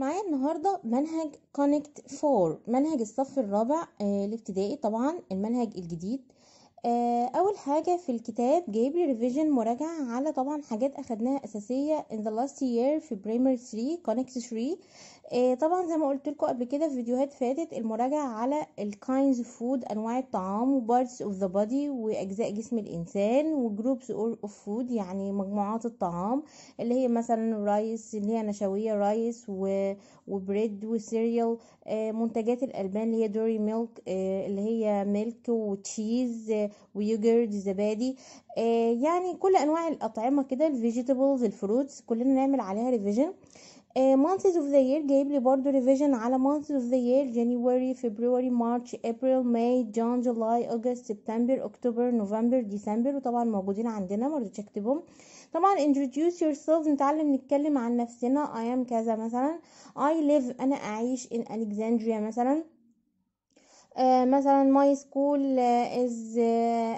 معايا النهاردة منهج كونكت فور منهج الصف الرابع الابتدائي آه، طبعا المنهج الجديد آه، اول حاجه في الكتاب جايب لي ريفيجن مراجعه على طبعا حاجات اخدناها اساسيه in the last year في برايمر 3 كونكت 3 طبعا زي ما قلت لكم قبل كده في فيديوهات فاتت المراجعه على الكاينز فود انواع الطعام وبارتس اوف ذا بودي واجزاء جسم الانسان وجروبس اوف فود يعني مجموعات الطعام اللي هي مثلا رايس اللي هي نشويه رايس و... وبريد وسيريال آه، منتجات الالبان اللي هي دوري ميلك آه، اللي هي ميلك وتشيز ويوجرت زبادي آه، يعني كل انواع الاطعمه كده الفيجيتابلز الفروتس كلنا نعمل عليها ريفيجن مانثز اوف ذا يير جايب لي برضو ريفيجن على مانثز اوف ذا يير جانيوري فبراير مارش ابريل ماي جون جولاي اوجست سبتمبر اكتوبر نوفمبر ديسمبر وطبعا موجودين عندنا ما رضيتش اكتبهم طبعا انتروديوس يور سيلف نتعلم نتكلم عن نفسنا اي ام كذا مثلا اي ليف انا اعيش ان الكساندريا مثلا آه، مثلا ماي سكول از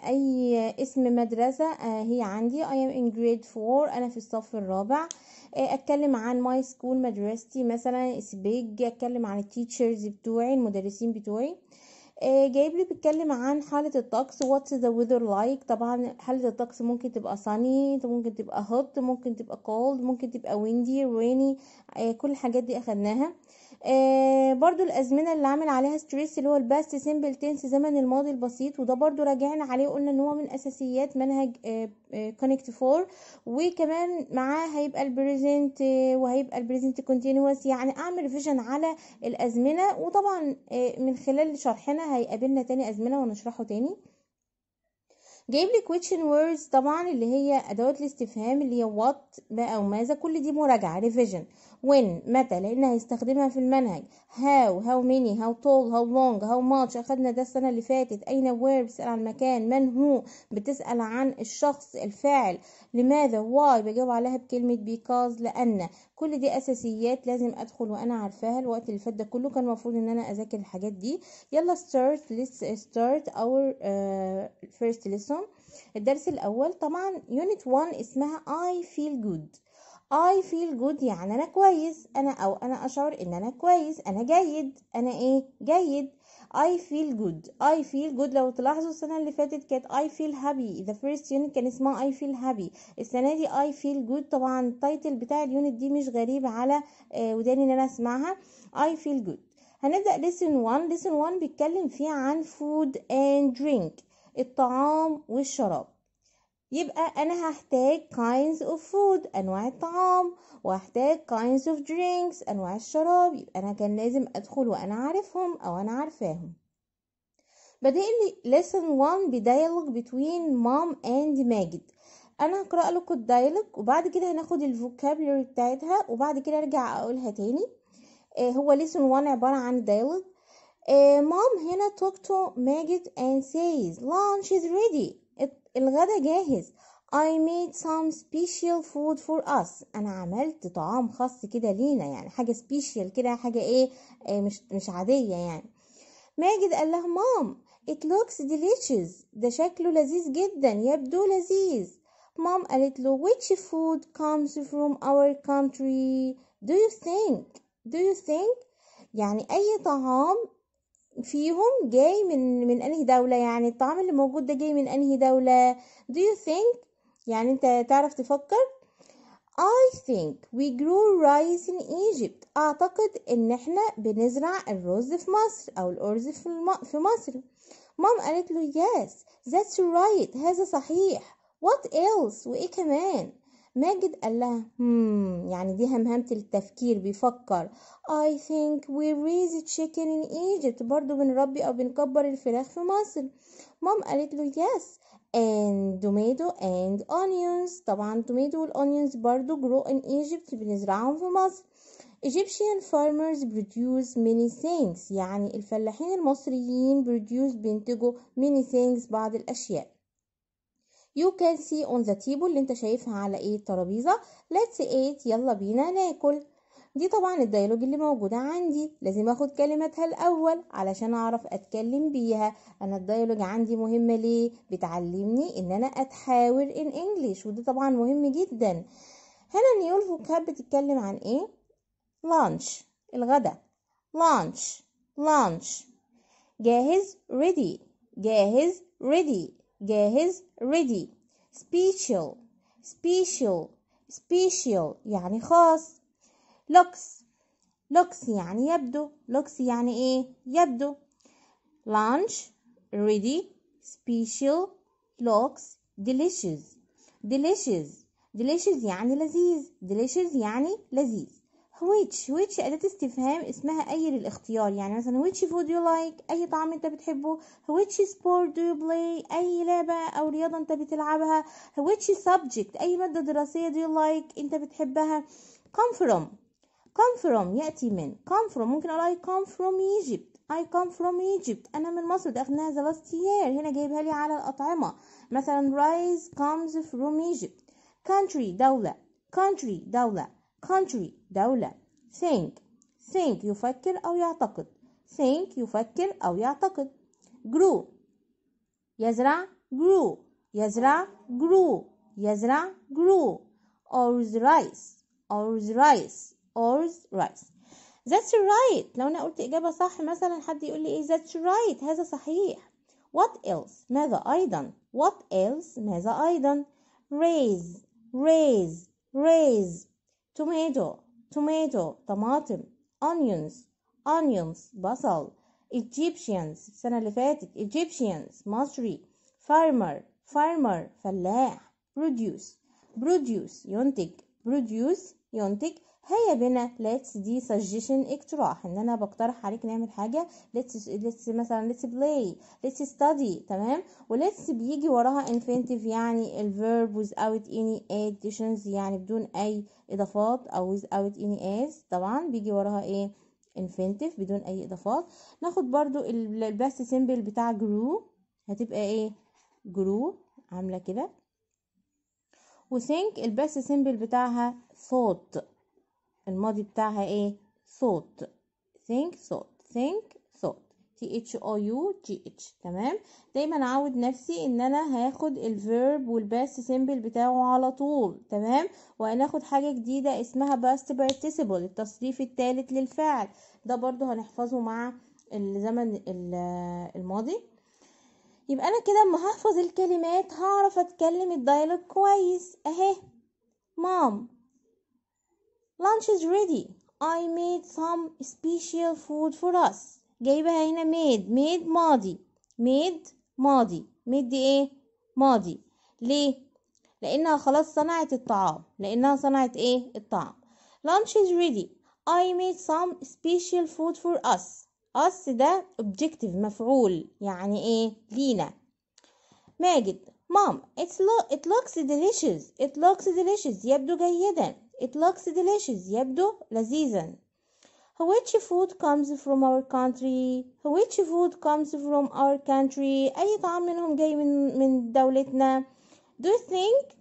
اي اسم مدرسة آه، هي عندي I am in grade 4 انا في الصف الرابع آه، اتكلم عن ماي سكول مدرستي مثلا is big اتكلم عن التيتشرز بتوعي المدرسين بتوعي جايب لي بيتكلم عن حالة الطقس واتس ذا weather لايك like. طبعا حالة الطقس ممكن تبقى sunny ممكن تبقى hot ممكن تبقى cold ممكن تبقى windy rainy كل الحاجات دي اخدناها آه، برضو الازمنه اللي عامل عليها ستريس اللي هو الباست سيمبل تنس زمن الماضي البسيط وده برضو راجعنا عليه قلنا ان هو من اساسيات منهج كونكت آه، فور آه، وكمان معاه هيبقى البريزنت وهيبقى البريزنت كونتينوس يعني اعمل فيجن على الازمنه وطبعا من خلال شرحنا هيقابلنا تاني ازمنه ونشرحه تاني جايب لي question words طبعا اللي هي ادوات الاستفهام اللي هي what بقى او ماذا كل دي مراجعه revision when متى لان هيستخدمها في المنهج how how many how tall how long how much اخدنا ده السنه اللي فاتت اين where بتسال عن المكان من هو بتسال عن الشخص الفاعل لماذا why بجاوب عليها بكلمه because لان كل دي اساسيات لازم ادخل وانا عارفاها الوقت اللي فات ده كله كان المفروض ان انا اذاكر الحاجات دي يلا ستارت ليتس ستارت اور فيرست ليسون الدرس الاول طبعا يونت 1 اسمها اي فيل جود اي فيل جود يعني انا كويس انا او انا اشعر ان انا كويس انا جيد انا ايه جيد I feel good I feel good لو تلاحظوا السنة اللي فاتت كانت I feel happy the first unit كان اسمها I feel happy السنة دي I feel good طبعا التايتل بتاع اليونت دي مش غريب على آه، وداني ان انا اسمعها I feel good هنبدأ lesson 1 lesson 1 بيتكلم فيه عن food and drink الطعام والشراب يبقى أنا هحتاج kinds of food أنواع الطعام وهحتاج kinds of drinks أنواع الشراب يبقى أنا كان لازم أدخل وأنا عارفهم أو أنا عارفاهم بدأ لي lesson one بديالوج between mom and ماجد أنا هقرأ لكم الديالوج وبعد كده هناخد الفوكابلري بتاعتها وبعد كده أرجع أقولها تاني آه هو lesson one عبارة عن ديالوج آه mom هنا talk to ماجد and says lunch is ready الغدا جاهز I made some special food for us انا عملت طعام خاص كده لينا يعني حاجه special كده حاجه إيه،, ايه مش مش عاديه يعني ماجد قال لها مام it looks delicious ده شكله لذيذ جدا يبدو لذيذ مام قالت له which food comes from our country do you think do you think يعني اي طعام فيهم جاي من من انهي دولة يعني الطعام اللي موجود ده جاي من انهي دولة do you think يعني انت تعرف تفكر I think we grow rice in Egypt أعتقد إن إحنا بنزرع الرز في مصر أو الأرز في, في مصر مام قالت له yes that's right هذا صحيح what else وإيه كمان ماجد قال لها هم يعني دي همهمة التفكير بيفكر I think we raise chicken in Egypt برضو بنربي أو بنكبر الفراخ في مصر مام قالت له yes and tomato and onions طبعا tomato والأونيونز برضو grow in Egypt بنزرعهم في مصر Egyptian farmers produce many things يعني الفلاحين المصريين produce بينتجوا many things بعض الأشياء you can see on the table اللي انت شايفها على ايه الترابيزه let's eat يلا بينا ناكل دي طبعا الديالوج اللي موجودة عندي لازم اخد كلماتها الاول علشان اعرف اتكلم بيها انا الديالوج عندي مهمة ليه بتعلمني ان انا اتحاور ان انجليش وده طبعا مهم جدا هنا نيول فوكاب بتتكلم عن ايه لانش الغداء لانش لانش جاهز ready جاهز ready جاهز ready special special special يعني خاص looks looks يعني يبدو looks يعني ايه يبدو lunch ready special looks delicious delicious delicious يعني لذيذ delicious يعني لذيذ which which أداة استفهام اسمها أي للاختيار يعني مثلا which food you like أي طعام أنت بتحبه which sport do you play أي لعبة أو رياضة أنت بتلعبها which subject أي مادة دراسية do you like أنت بتحبها come from come from يأتي من come from ممكن أقول I come from Egypt I come from Egypt أنا من مصر ده أخدناها the last year هنا جايبها لي على الأطعمة مثلا rice comes from Egypt country دولة country دولة country دولة think think يفكر أو يعتقد think يفكر أو يعتقد grow يزرع grow يزرع grow يزرع grew ours rice or rice ours rice that's right لو أنا قلت إجابة صح مثلا حد يقول لي إيه that's right هذا صحيح what else ماذا أيضا what else ماذا أيضا raise raise raise tomato tomato طماطم onions onions بصل Egyptians السنة اللي فاتت Egyptians مصري farmer farmer فلاح produce produce ينتج produce ينتج هيا بنا let's دي suggestion اقتراح ان انا بقترح عليك نعمل حاجه let's let's مثلا let's play let's study تمام let's بيجي وراها infinitive يعني الverb without any additions يعني بدون اي اضافات او without any as طبعا بيجي وراها ايه infinitive بدون اي اضافات ناخد برضو best سيمبل بتاع grew هتبقى ايه grew عامله كده ال best سيمبل بتاعها thought الماضي بتاعها ايه thought think thought think thought t h o u g h تمام دايما اعود نفسي ان انا هاخد الفيرب والباست سيمبل بتاعه على طول تمام وهناخد حاجه جديده اسمها past participle التصريف الثالث للفعل ده برضو هنحفظه مع الزمن الماضي يبقى انا كده اما هحفظ الكلمات هعرف اتكلم الدايلوج كويس اهي مام lunch is ready I made some special food for us جايبها هنا made made ماضي made ماضي made ايه ماضي ليه لانها خلاص صنعت الطعام لانها صنعت ايه الطعام lunch is ready I made some special food for us us ده objective مفعول يعني ايه لينا ماجد مام it, lo it looks delicious it looks delicious يبدو جيدا It looks delicious. يبدو لذيذا. Which food comes from our country? Which food comes from our country? أي طعام منهم جاي من من دولتنا؟ Do you think?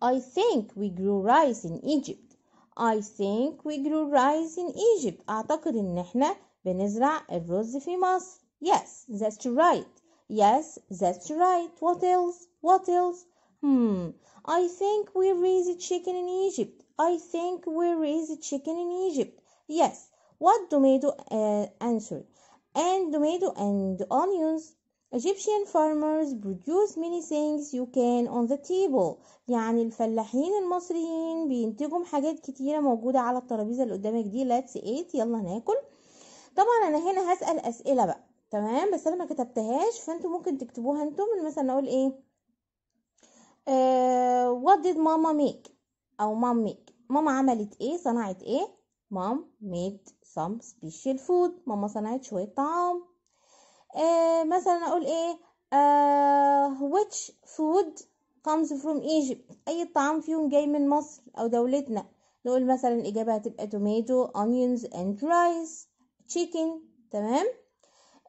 I think we grew rice in Egypt. I think we grew rice in Egypt. أعتقد إن إحنا بنزرع الرز في مصر. Yes, that's right. Yes, that's right. What else? What else? Hmm. I think we raise chicken in Egypt. I think we raise chicken in Egypt. Yes. What tomato uh, answered? And tomato and onions. Egyptian farmers produce many things you can on the table يعني الفلاحين المصريين بينتجوا حاجات كتيرة موجودة على الترابيزة اللي قدامك دي let's eat يلا ناكل طبعا انا هنا هسأل اسئلة بقى تمام بس انا ما كتبتهاش فانتوا ممكن تكتبوها انتم مثلا اقول ايه آه، what did mama make او mom make ماما عملت ايه صنعت ايه mom made some special food ماما صنعت شويه طعام آه مثلا اقول ايه آه which food comes from Egypt اي طعام فيهم جاي من مصر او دولتنا نقول مثلا الاجابه هتبقى tomato onions and rice chicken تمام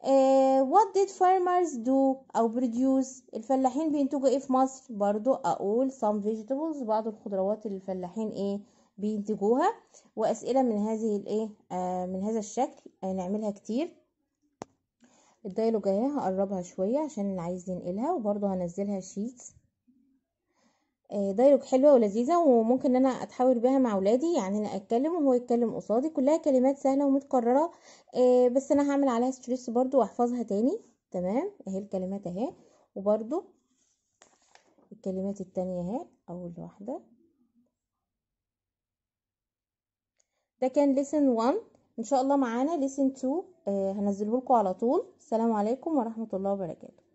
آه what did farmers do أو produce الفلاحين بينتجوا إيه في مصر برضو أقول some vegetables بعض الخضروات اللي الفلاحين إيه بينتجوها وأسئلة من هذه الإيه آه، من هذا الشكل هنعملها آه، نعملها كتير الدايلوج اهي هقربها شوية عشان عايز ينقلها وبرضو هنزلها شيتس آه، دايلوج حلوه ولذيذه وممكن ان انا اتحاور بيها مع اولادي يعني انا اتكلم وهو يتكلم قصادي كلها كلمات سهله ومتكرره آه، بس انا هعمل عليها ستريس برضو واحفظها تاني تمام اهي الكلمات اهي وبرضو الكلمات التانية اهي اول واحده ده كان ليسن 1 ان شاء الله معانا ليسن 2 هنزله لكم على طول السلام عليكم ورحمه الله وبركاته